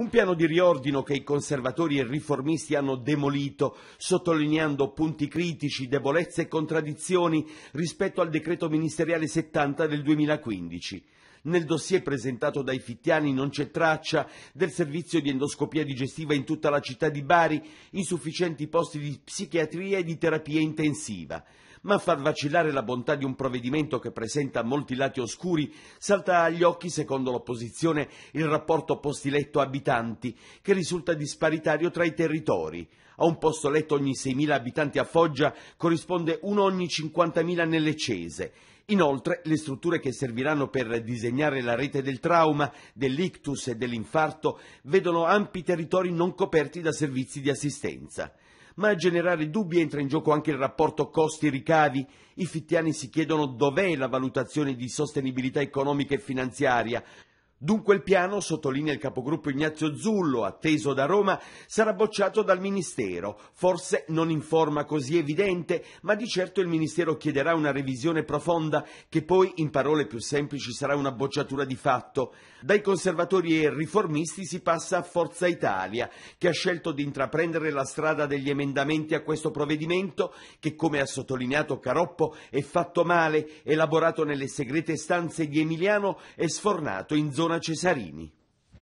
Un piano di riordino che i conservatori e riformisti hanno demolito, sottolineando punti critici, debolezze e contraddizioni rispetto al decreto ministeriale 70 del 2015. Nel dossier presentato dai fittiani non c'è traccia del servizio di endoscopia digestiva in tutta la città di Bari, insufficienti posti di psichiatria e di terapia intensiva. Ma a far vacillare la bontà di un provvedimento che presenta molti lati oscuri salta agli occhi, secondo l'opposizione, il rapporto posti letto abitanti, che risulta disparitario tra i territori. A un posto letto ogni 6.000 abitanti a Foggia corrisponde uno ogni 50.000 nelle Cese Inoltre, le strutture che serviranno per disegnare la rete del trauma, dell'ictus e dell'infarto vedono ampi territori non coperti da servizi di assistenza. Ma a generare dubbi entra in gioco anche il rapporto costi-ricavi. I fittiani si chiedono dov'è la valutazione di sostenibilità economica e finanziaria, Dunque il piano, sottolinea il capogruppo Ignazio Zullo, atteso da Roma, sarà bocciato dal Ministero, forse non in forma così evidente, ma di certo il Ministero chiederà una revisione profonda che poi, in parole più semplici, sarà una bocciatura di fatto. Dai conservatori e riformisti si passa a Forza Italia, che ha scelto di intraprendere la strada degli emendamenti a questo provvedimento, che come ha sottolineato Caroppo è fatto male, elaborato nelle segrete stanze di Emiliano e sfornato in zona Maradona Cesarini.